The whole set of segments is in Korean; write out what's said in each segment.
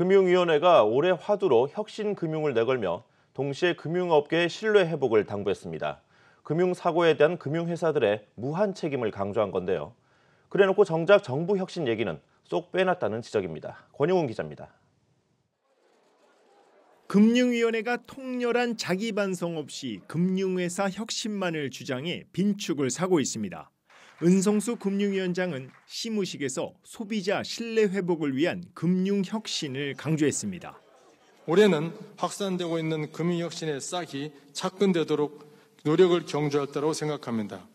금융위원회가 올해 화두로 혁신금융을 내걸며 동시에 금융업계의 신뢰 회복을 당부했습니다. 금융사고에 대한 금융회사들의 무한 책임을 강조한 건데요. 그래놓고 정작 정부 혁신 얘기는 쏙 빼놨다는 지적입니다. 권영훈 기자입니다. 금융위원회가 통렬한 자기 반성 없이 금융회사 혁신만을 주장해 빈축을 사고 있습니다. 은성수 금융위원장은 시무식에서 소비자 신뢰 회복을 위한 금융 혁신을 강조했습니다. 올해는 확산되고 있는 금융 혁신의 싹이 착근되도록 노력을 경주할 때라고 생각합니다.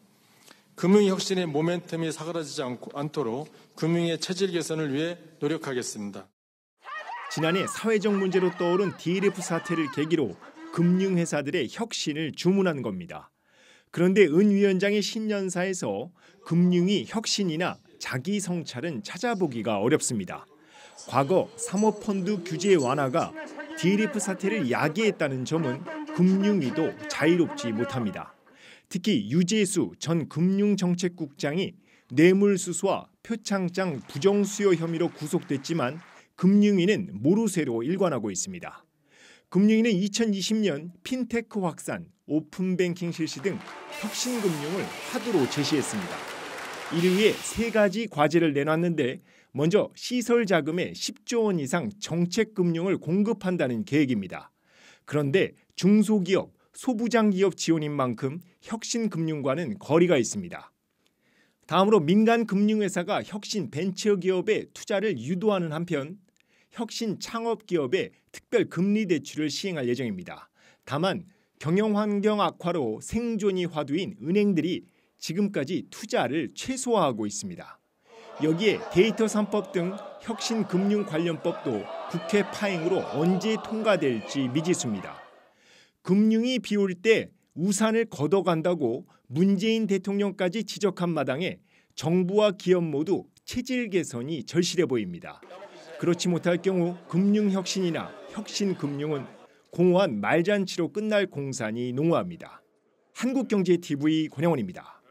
금융 혁신의 모멘텀이 사그라지지 않도록 금융의 체질 개선을 위해 노력하겠습니다. 지난해 사회적 문제로 떠오른 DLF 사태를 계기로 금융회사들의 혁신을 주문한 겁니다. 그런데 은 위원장의 신년사에서 금융이 혁신이나 자기 성찰은 찾아보기가 어렵습니다. 과거 사모펀드 규제 완화가 DLF 사태를 야기했다는 점은 금융위도 자유롭지 못합니다. 특히 유재수 전 금융정책국장이 뇌물수수와 표창장 부정수요 혐의로 구속됐지만 금융위는 모르쇠로 일관하고 있습니다. 금융위는 2020년 핀테크 확산, 오픈뱅킹 실시 등 혁신금융을 화두로 제시했습니다. 이를 위해 세 가지 과제를 내놨는데 먼저 시설 자금의 10조 원 이상 정책금융을 공급한다는 계획입니다. 그런데 중소기업, 소부장기업 지원인 만큼 혁신금융과는 거리가 있습니다. 다음으로 민간 금융회사가 혁신 벤처기업에 투자를 유도하는 한편 혁신 창업 기업에 특별 금리 대출을 시행할 예정입니다. 다만 경영 환경 악화로 생존이 화두인 은행들이 지금까지 투자를 최소화하고 있습니다. 여기에 데이터 3법 등 혁신 금융 관련법도 국회 파행으로 언제 통과될지 미지수입니다. 금융이 비올 때 우산을 걷어간다고 문재인 대통령까지 지적한 마당에 정부와 기업 모두 체질 개선이 절실해 보입니다. 그렇지 못할 경우 금융혁신이나 혁신금융은 공허한 말잔치로 끝날 공산이 농후합니다. 한국경제TV 권영원입니다.